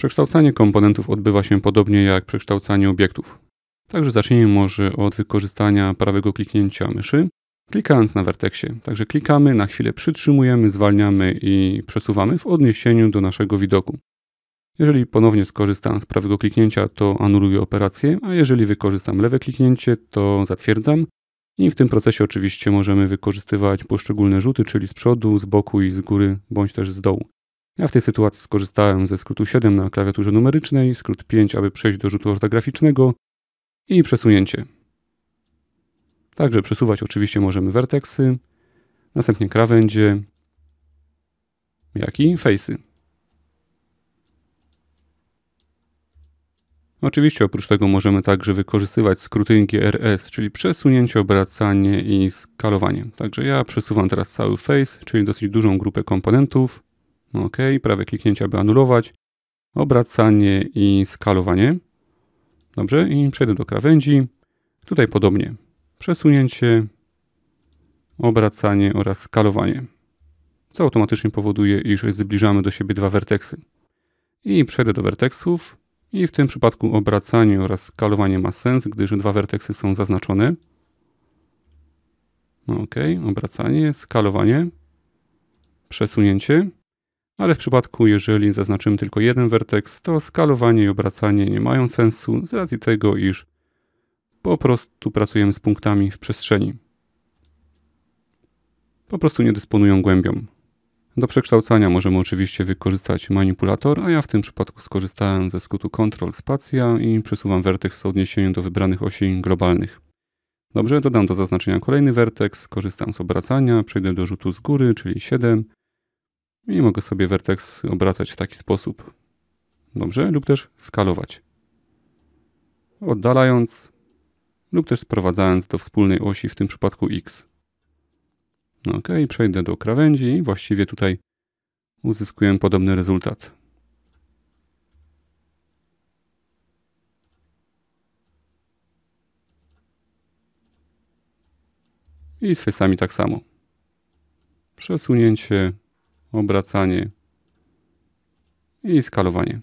Przekształcanie komponentów odbywa się podobnie jak przekształcanie obiektów. Także zacznijmy może od wykorzystania prawego kliknięcia myszy, klikając na werteksie. Także klikamy, na chwilę przytrzymujemy, zwalniamy i przesuwamy w odniesieniu do naszego widoku. Jeżeli ponownie skorzystam z prawego kliknięcia, to anuluję operację, a jeżeli wykorzystam lewe kliknięcie, to zatwierdzam. I w tym procesie oczywiście możemy wykorzystywać poszczególne rzuty, czyli z przodu, z boku i z góry, bądź też z dołu. Ja w tej sytuacji skorzystałem ze skrótu 7 na klawiaturze numerycznej, skrót 5, aby przejść do rzutu ortograficznego i przesunięcie. Także przesuwać oczywiście możemy werteksy, następnie krawędzie, jak i facey. Oczywiście oprócz tego możemy także wykorzystywać skróty RS, czyli przesunięcie, obracanie i skalowanie. Także ja przesuwam teraz cały face, czyli dosyć dużą grupę komponentów. No OK, prawe kliknięcie, aby anulować. Obracanie i skalowanie. Dobrze, i przejdę do krawędzi. Tutaj podobnie. Przesunięcie, obracanie oraz skalowanie. Co automatycznie powoduje, iż zbliżamy do siebie dwa werteksy. I przejdę do werteksów. I w tym przypadku obracanie oraz skalowanie ma sens, gdyż dwa werteksy są zaznaczone. No OK, obracanie, skalowanie, przesunięcie ale w przypadku, jeżeli zaznaczymy tylko jeden werteks, to skalowanie i obracanie nie mają sensu z racji tego, iż po prostu pracujemy z punktami w przestrzeni. Po prostu nie dysponują głębią. Do przekształcania możemy oczywiście wykorzystać manipulator, a ja w tym przypadku skorzystałem ze skrótu Ctrl Spacja i przesuwam werteks w odniesieniu do wybranych osi globalnych. Dobrze, dodam do zaznaczenia kolejny werteks, korzystam z obracania, przejdę do rzutu z góry, czyli 7, i mogę sobie vertex obracać w taki sposób. Dobrze? Lub też skalować. Oddalając lub też sprowadzając do wspólnej osi, w tym przypadku x. No ok, przejdę do krawędzi i właściwie tutaj uzyskuję podobny rezultat. I z face'ami tak samo. Przesunięcie, obracanie i skalowanie.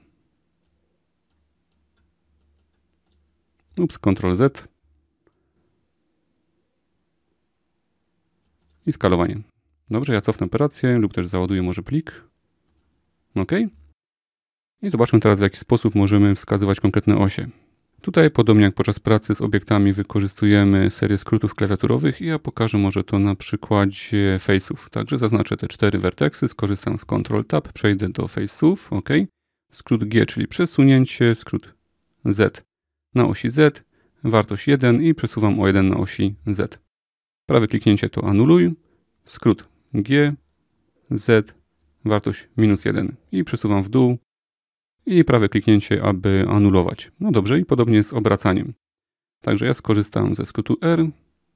Ups, Ctrl Z. I skalowanie. Dobrze, ja cofnę operację lub też załaduję może plik. OK. I zobaczmy teraz w jaki sposób możemy wskazywać konkretne osie. Tutaj, podobnie jak podczas pracy z obiektami, wykorzystujemy serię skrótów klawiaturowych i ja pokażę może to na przykładzie face'ów. Także zaznaczę te cztery werteksy, skorzystam z Ctrl-Tab, przejdę do face'ów, OK. Skrót G, czyli przesunięcie, skrót Z na osi Z, wartość 1 i przesuwam o 1 na osi Z. Prawe kliknięcie to anuluj, skrót G, Z, wartość minus 1 i przesuwam w dół i prawe kliknięcie, aby anulować. No dobrze, i podobnie z obracaniem. Także ja skorzystam ze skrótu R,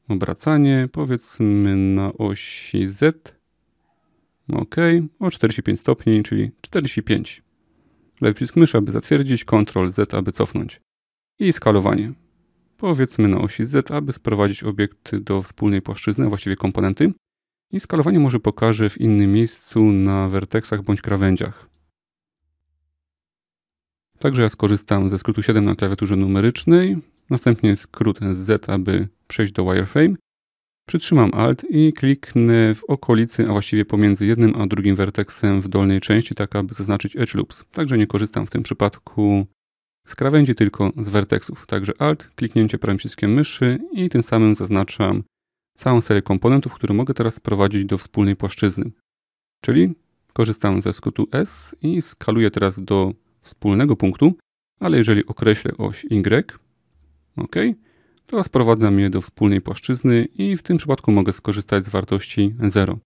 obracanie, powiedzmy na osi Z, no OK, o 45 stopni, czyli 45. Lewy przycisk myszy, aby zatwierdzić, Ctrl Z, aby cofnąć. I skalowanie. Powiedzmy na osi Z, aby sprowadzić obiekt do wspólnej płaszczyzny, właściwie komponenty. I skalowanie może pokażę w innym miejscu na werteksach bądź krawędziach. Także ja skorzystam ze skrótu 7 na klawiaturze numerycznej, następnie skrót Z, aby przejść do wireframe. Przytrzymam Alt i kliknę w okolicy, a właściwie pomiędzy jednym a drugim werteksem w dolnej części, tak aby zaznaczyć Edge Loops. Także nie korzystam w tym przypadku z krawędzi, tylko z werteksów. Także Alt, kliknięcie prawym przyciskiem myszy i tym samym zaznaczam całą serię komponentów, które mogę teraz sprowadzić do wspólnej płaszczyzny. Czyli korzystam ze skrótu S i skaluję teraz do wspólnego punktu, ale jeżeli określę oś Y, OK, teraz prowadzę je do wspólnej płaszczyzny i w tym przypadku mogę skorzystać z wartości 0.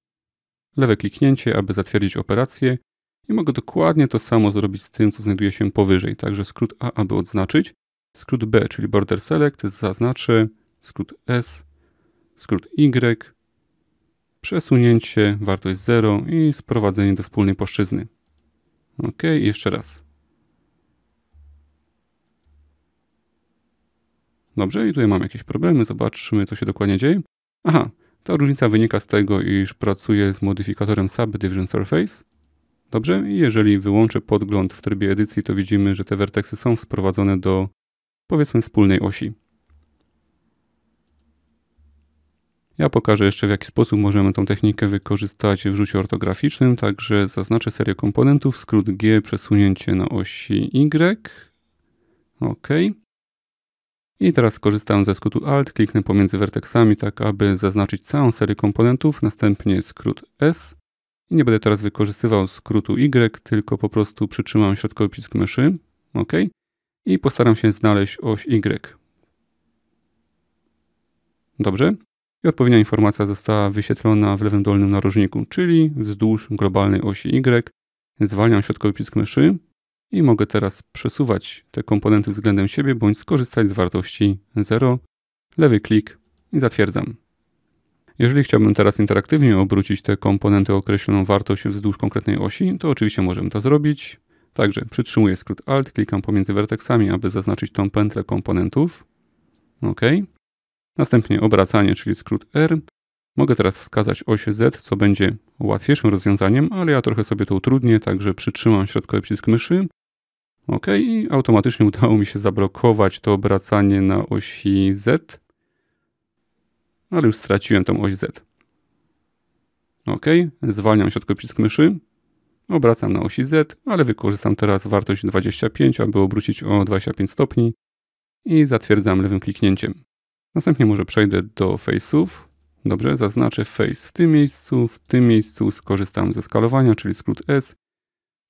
Lewe kliknięcie, aby zatwierdzić operację i mogę dokładnie to samo zrobić z tym, co znajduje się powyżej, także skrót A, aby odznaczyć, skrót B, czyli border select, zaznaczę, skrót S, skrót Y, przesunięcie, wartość 0 i sprowadzenie do wspólnej płaszczyzny. OK, jeszcze raz. Dobrze, i tutaj mam jakieś problemy, zobaczmy co się dokładnie dzieje. Aha, ta różnica wynika z tego, iż pracuję z modyfikatorem Subdivision Surface. Dobrze, i jeżeli wyłączę podgląd w trybie edycji, to widzimy, że te werteksy są sprowadzone do, powiedzmy, wspólnej osi. Ja pokażę jeszcze w jaki sposób możemy tą technikę wykorzystać w rzucie ortograficznym, także zaznaczę serię komponentów, skrót G, przesunięcie na osi Y. OK. I teraz skorzystam ze skrótu Alt, kliknę pomiędzy werteksami, tak aby zaznaczyć całą serię komponentów, następnie skrót S. I nie będę teraz wykorzystywał skrótu Y, tylko po prostu przytrzymam środkowy przycisk myszy, OK. I postaram się znaleźć oś Y. Dobrze. I odpowiednia informacja została wyświetlona w lewym dolnym narożniku, czyli wzdłuż globalnej osi Y. Zwalniam środkowy przycisk myszy, i mogę teraz przesuwać te komponenty względem siebie bądź skorzystać z wartości 0, lewy klik i zatwierdzam. Jeżeli chciałbym teraz interaktywnie obrócić te komponenty o określoną wartość wzdłuż konkretnej osi, to oczywiście możemy to zrobić. Także przytrzymuję skrót Alt, klikam pomiędzy werteksami, aby zaznaczyć tą pętlę komponentów. OK. Następnie obracanie, czyli skrót R Mogę teraz wskazać oś Z, co będzie łatwiejszym rozwiązaniem, ale ja trochę sobie to utrudnię, także przytrzymam środkowy przycisk myszy. OK i automatycznie udało mi się zablokować to obracanie na osi Z, ale już straciłem tą oś Z. OK, zwalniam środkowy przycisk myszy, obracam na osi Z, ale wykorzystam teraz wartość 25, aby obrócić o 25 stopni i zatwierdzam lewym kliknięciem. Następnie może przejdę do face'ów, Dobrze, zaznaczę face w tym miejscu, w tym miejscu skorzystam ze skalowania, czyli skrót S.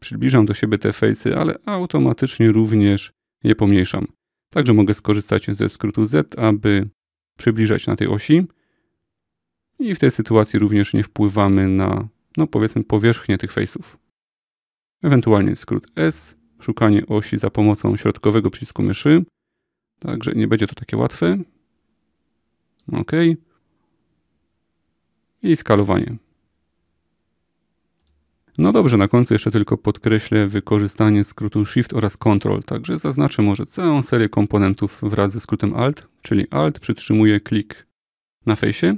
Przybliżam do siebie te face'y, ale automatycznie również je pomniejszam. Także mogę skorzystać ze skrótu Z, aby przybliżać na tej osi. I w tej sytuacji również nie wpływamy na, no powiedzmy, powierzchnię tych face'ów. Ewentualnie skrót S, szukanie osi za pomocą środkowego przycisku myszy. Także nie będzie to takie łatwe. OK i skalowanie. No dobrze, na końcu jeszcze tylko podkreślę wykorzystanie skrótu Shift oraz Ctrl, także zaznaczę może całą serię komponentów wraz ze skrótem Alt, czyli Alt przytrzymuje klik na fejsie,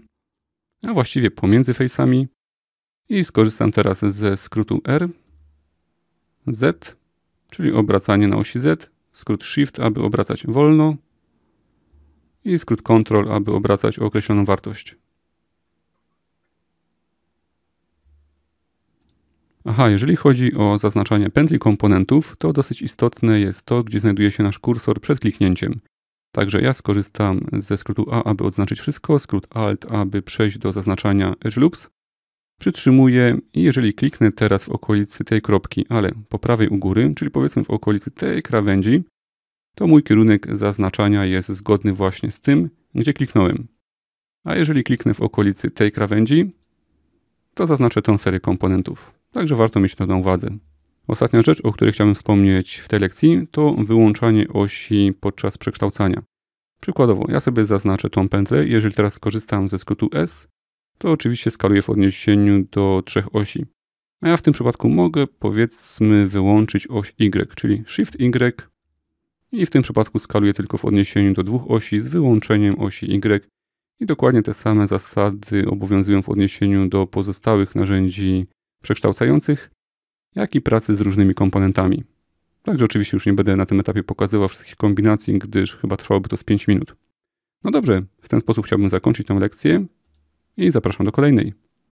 a właściwie pomiędzy fejsami i skorzystam teraz ze skrótu R, Z, czyli obracanie na osi Z, skrót Shift, aby obracać wolno i skrót Ctrl, aby obracać określoną wartość. Aha, jeżeli chodzi o zaznaczanie pętli komponentów, to dosyć istotne jest to, gdzie znajduje się nasz kursor przed kliknięciem. Także ja skorzystam ze skrótu A, aby odznaczyć wszystko, skrót Alt, aby przejść do zaznaczania Edge Loops. Przytrzymuję i jeżeli kliknę teraz w okolicy tej kropki, ale po prawej u góry, czyli powiedzmy w okolicy tej krawędzi, to mój kierunek zaznaczania jest zgodny właśnie z tym, gdzie kliknąłem. A jeżeli kliknę w okolicy tej krawędzi, to zaznaczę tą serię komponentów także warto mieć to na uwadze. Ostatnia rzecz, o której chciałem wspomnieć w tej lekcji, to wyłączanie osi podczas przekształcania. Przykładowo, ja sobie zaznaczę tą pętlę, jeżeli teraz korzystam ze skrótu S, to oczywiście skaluję w odniesieniu do trzech osi. A ja w tym przypadku mogę, powiedzmy, wyłączyć oś Y, czyli Shift Y i w tym przypadku skaluję tylko w odniesieniu do dwóch osi z wyłączeniem osi Y i dokładnie te same zasady obowiązują w odniesieniu do pozostałych narzędzi przekształcających, jak i pracy z różnymi komponentami. Także oczywiście już nie będę na tym etapie pokazywał wszystkich kombinacji, gdyż chyba trwałoby to z 5 minut. No dobrze, w ten sposób chciałbym zakończyć tę lekcję i zapraszam do kolejnej.